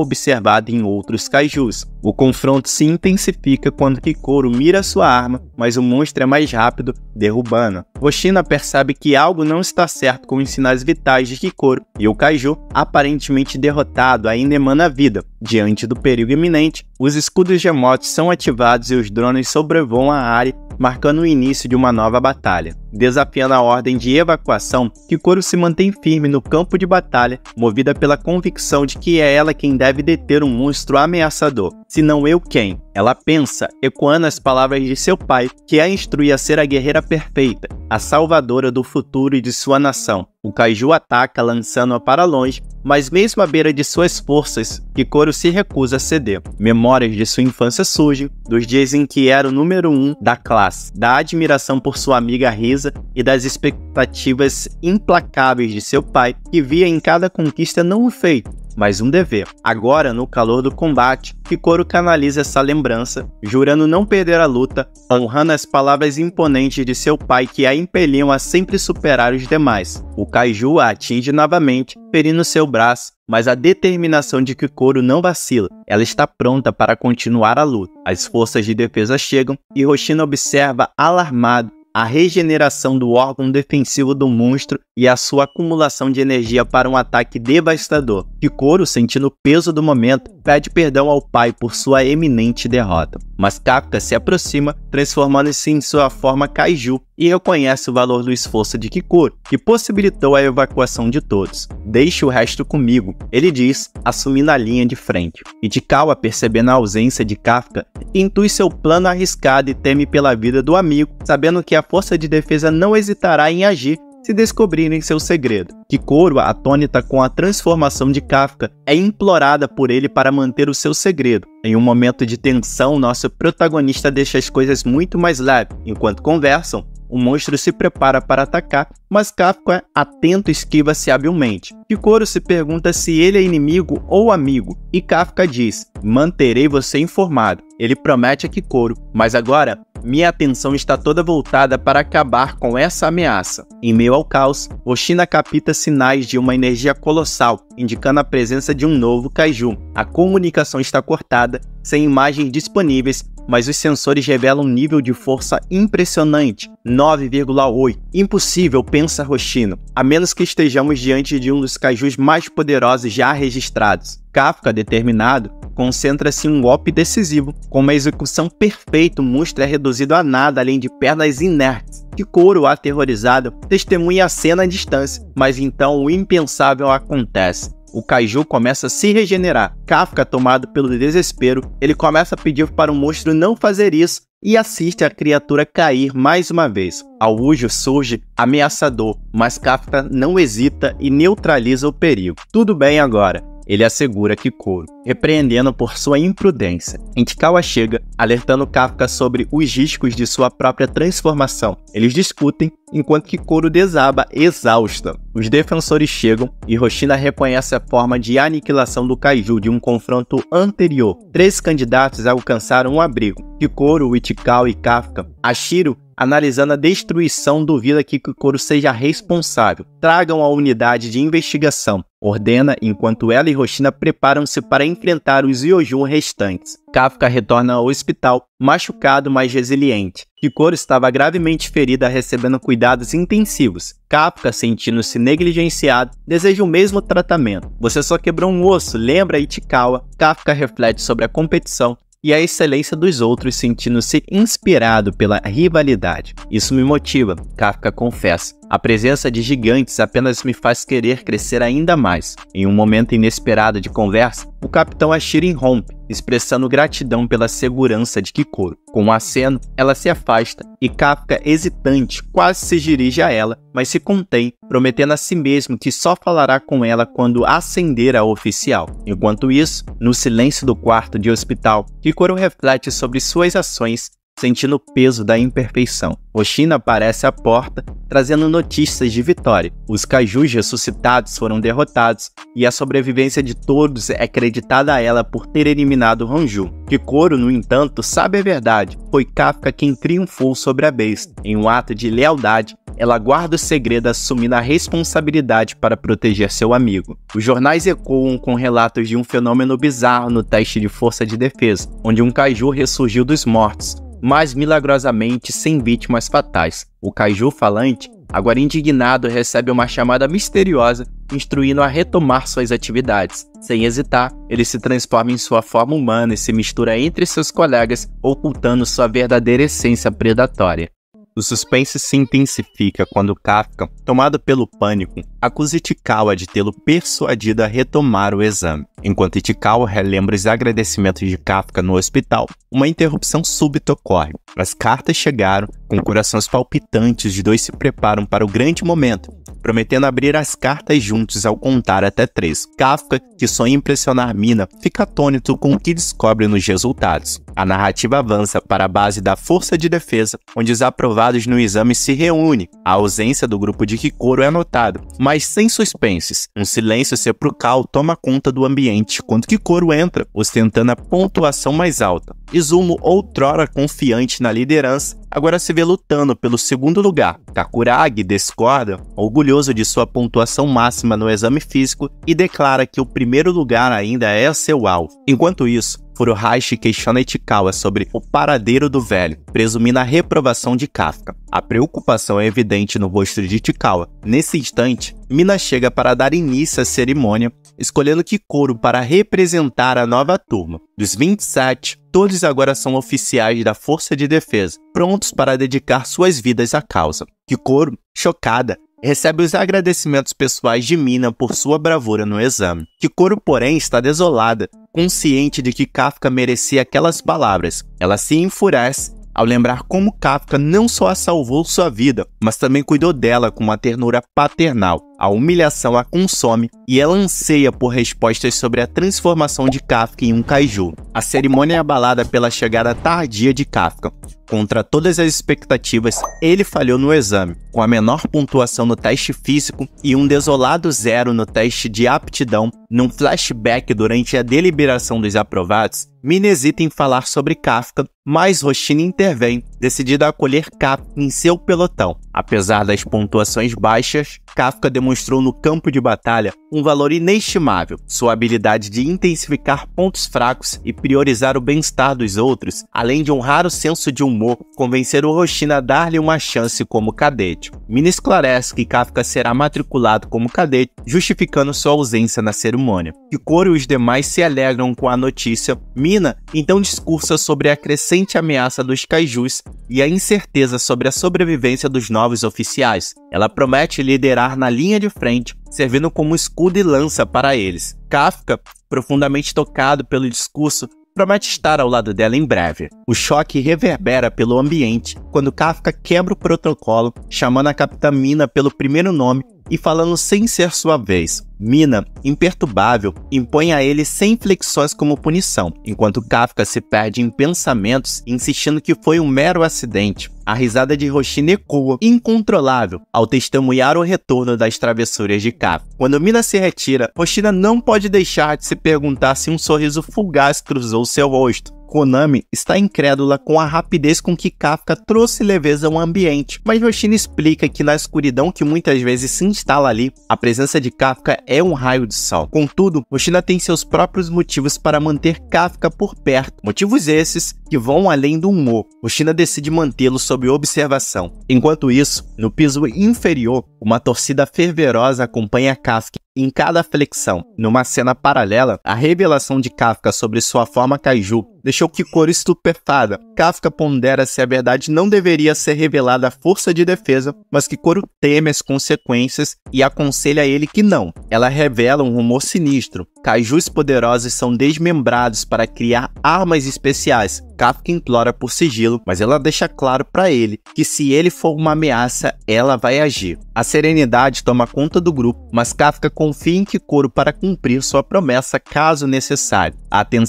observado em outros kaijus. O confronto se intensifica quando Kikoro mira sua arma, mas o monstro é mais rápido, derrubando. Oshina percebe que algo não está certo com os sinais vitais de Kikoro e o Kaiju, aparentemente derrotado, ainda emana vida. Diante do perigo iminente, os escudos Gemotes são ativados e os drones sobrevoam a área, marcando o início de uma nova batalha. Desafiando a ordem de evacuação, Kikoro se mantém firme no campo de batalha, movida pela convicção de que é ela quem deve deter um monstro ameaçador se não eu quem? Ela pensa, ecoando as palavras de seu pai, que a instrui a ser a guerreira perfeita, a salvadora do futuro e de sua nação. O Kaiju ataca, lançando-a para longe, mas mesmo à beira de suas forças, Kikoro se recusa a ceder. Memórias de sua infância surgem, dos dias em que era o número um da classe, da admiração por sua amiga Risa e das expectativas implacáveis de seu pai, que via em cada conquista não o feito, mas um dever. Agora, no calor do combate, Kikoro canaliza essa lembrança, jurando não perder a luta, honrando as palavras imponentes de seu pai que a impeliam a sempre superar os demais. O Kaiju a atinge novamente, ferindo seu braço, mas a determinação de Kikoro não vacila. Ela está pronta para continuar a luta. As forças de defesa chegam e Roshina observa alarmado a regeneração do órgão defensivo do monstro e a sua acumulação de energia para um ataque devastador. Kikoro, sentindo o peso do momento, pede perdão ao pai por sua eminente derrota mas Kafka se aproxima, transformando-se em sua forma kaiju e reconhece o valor do esforço de Kikuro, que possibilitou a evacuação de todos. Deixe o resto comigo, ele diz, assumindo a linha de frente. Ichikawa, percebendo a ausência de Kafka, intui seu plano arriscado e teme pela vida do amigo, sabendo que a força de defesa não hesitará em agir se descobrirem seu segredo. Que Coroa, atônita com a transformação de Kafka, é implorada por ele para manter o seu segredo. Em um momento de tensão, nosso protagonista deixa as coisas muito mais leves. Enquanto conversam, o monstro se prepara para atacar, mas Kafka, atento, esquiva-se habilmente. Kikoro se pergunta se ele é inimigo ou amigo, e Kafka diz: Manterei você informado. Ele promete a Kikoro, mas agora minha atenção está toda voltada para acabar com essa ameaça. Em meio ao caos, Oshina capta sinais de uma energia colossal, indicando a presença de um novo Kaiju. A comunicação está cortada, sem imagens disponíveis mas os sensores revelam um nível de força impressionante, 9,8. Impossível, pensa Rochino, a menos que estejamos diante de um dos cajus mais poderosos já registrados. Kafka, determinado, concentra-se em um golpe decisivo. Com uma execução perfeita, o monstro é reduzido a nada além de pernas inertes. Que couro aterrorizado testemunha a cena à distância, mas então o impensável acontece o Kaiju começa a se regenerar. Kafka, tomado pelo desespero, ele começa a pedir para o monstro não fazer isso e assiste a criatura cair mais uma vez. Aújo surge ameaçador, mas Kafka não hesita e neutraliza o perigo. Tudo bem agora ele assegura Kikoro, repreendendo por sua imprudência. Entikawa chega, alertando Kafka sobre os riscos de sua própria transformação. Eles discutem, enquanto Kikoro desaba exausta. Os defensores chegam e Roshina reconhece a forma de aniquilação do Kaiju de um confronto anterior. Três candidatos alcançaram um abrigo, Kikoro, Itikau e Kafka. Ashiro analisando a destruição, duvida que Kikoro seja responsável. Tragam a unidade de investigação, ordena enquanto ela e Roshina preparam-se para enfrentar os Yojun restantes. Kafka retorna ao hospital, machucado, mas resiliente. Kikoro estava gravemente ferida, recebendo cuidados intensivos. Kafka, sentindo-se negligenciado, deseja o mesmo tratamento. Você só quebrou um osso, lembra Itikawa? Kafka reflete sobre a competição, e a excelência dos outros, sentindo-se inspirado pela rivalidade. Isso me motiva, Kafka confessa. A presença de gigantes apenas me faz querer crescer ainda mais. Em um momento inesperado de conversa, o capitão Ashirin rompe, expressando gratidão pela segurança de Kikoro. Com um aceno, ela se afasta e Kafka, hesitante, quase se dirige a ela, mas se contém, prometendo a si mesmo que só falará com ela quando ascender a oficial. Enquanto isso, no silêncio do quarto de hospital, Kikoro reflete sobre suas ações sentindo o peso da imperfeição. Oshina aparece à porta, trazendo notícias de vitória. Os kaijus ressuscitados foram derrotados e a sobrevivência de todos é creditada a ela por ter eliminado Ranju. Kikoro, no entanto, sabe a verdade. Foi Kafka quem triunfou sobre a besta. Em um ato de lealdade, ela guarda o segredo assumindo a responsabilidade para proteger seu amigo. Os jornais ecoam com relatos de um fenômeno bizarro no teste de força de defesa, onde um kaiju ressurgiu dos mortos, mas milagrosamente sem vítimas fatais. O caju falante, agora indignado, recebe uma chamada misteriosa instruindo a retomar suas atividades. Sem hesitar, ele se transforma em sua forma humana e se mistura entre seus colegas, ocultando sua verdadeira essência predatória. O suspense se intensifica quando Kafka, tomado pelo pânico, acusa Itikawa de tê-lo persuadido a retomar o exame. Enquanto Itikawa relembra os agradecimentos de Kafka no hospital, uma interrupção súbita ocorre. As cartas chegaram, com corações palpitantes, os dois se preparam para o grande momento, prometendo abrir as cartas juntos ao contar até três. Kafka, que sonha impressionar Mina, fica atônito com o que descobre nos resultados. A narrativa avança para a base da força de defesa, onde os aprovados apresentados no exame se reúne. A ausência do grupo de Kikoro é notada, mas sem suspenses. Um silêncio sepulcral toma conta do ambiente quando Kikoro entra, ostentando a pontuação mais alta. Izumo, outrora confiante na liderança, agora se vê lutando pelo segundo lugar. Kakuragi discorda, orgulhoso de sua pontuação máxima no exame físico, e declara que o primeiro lugar ainda é seu alvo. Enquanto isso, Furuhashi questiona Itikawa sobre o paradeiro do velho, presumindo a reprovação de Kafka. A preocupação é evidente no rosto de Itikawa. Nesse instante, Mina chega para dar início à cerimônia escolhendo que coro para representar a nova turma. Dos 27, todos agora são oficiais da Força de Defesa, prontos para dedicar suas vidas à causa. Kikoro, chocada, recebe os agradecimentos pessoais de Mina por sua bravura no exame. Kikoro, porém, está desolada, consciente de que Kafka merecia aquelas palavras. Ela se enfurece ao lembrar como Kafka não só a salvou sua vida, mas também cuidou dela com uma ternura paternal. A humilhação a consome e ela anseia por respostas sobre a transformação de Kafka em um kaiju. A cerimônia é abalada pela chegada tardia de Kafka. Contra todas as expectativas, ele falhou no exame, com a menor pontuação no teste físico e um desolado zero no teste de aptidão. Num flashback durante a deliberação dos aprovados, Mina hesita em falar sobre Kafka, mas Rochina intervém, decidida a acolher Kafka em seu pelotão. Apesar das pontuações baixas, Kafka demonstrou demonstrou no campo de batalha um valor inestimável. Sua habilidade de intensificar pontos fracos e priorizar o bem-estar dos outros, além de um raro senso de humor, convenceram Roshina a dar-lhe uma chance como cadete. Mina esclarece que Kafka será matriculado como cadete, justificando sua ausência na cerimônia. Kikoro e os demais se alegram com a notícia. Mina então discursa sobre a crescente ameaça dos kaijus e a incerteza sobre a sobrevivência dos novos oficiais. Ela promete liderar na linha linha de frente, servindo como escudo e lança para eles. Kafka, profundamente tocado pelo discurso, promete estar ao lado dela em breve. O choque reverbera pelo ambiente quando Kafka quebra o protocolo, chamando a Capitã Mina pelo primeiro nome e falando sem ser sua vez. Mina, imperturbável, impõe a ele sem flexões como punição, enquanto Kafka se perde em pensamentos, insistindo que foi um mero acidente. A risada de Roshine ecoa, incontrolável, ao testemunhar o retorno das travessuras de Kafka. Quando Mina se retira, Roshina não pode deixar de se perguntar se um sorriso fugaz cruzou seu rosto, Konami está incrédula com a rapidez com que Kafka trouxe leveza ao ambiente, mas Yoshino explica que na escuridão que muitas vezes se instala ali, a presença de Kafka é um raio de sol. Contudo, Yoshino tem seus próprios motivos para manter Kafka por perto, motivos esses que vão além do humor. Yoshino decide mantê-lo sob observação. Enquanto isso, no piso inferior, uma torcida fervorosa acompanha Kafka em cada flexão. Numa cena paralela, a revelação de Kafka sobre sua forma kaiju deixou Kikoro estupefada. Kafka pondera se a verdade não deveria ser revelada à força de defesa, mas Kikoro teme as consequências e aconselha ele que não. Ela revela um rumor sinistro. Kaijus poderosos são desmembrados para criar armas especiais. Kafka implora por sigilo, mas ela deixa claro para ele que se ele for uma ameaça, ela vai agir. A serenidade toma conta do grupo, mas Kafka confia em Kikoro para cumprir sua promessa caso necessário. A atenção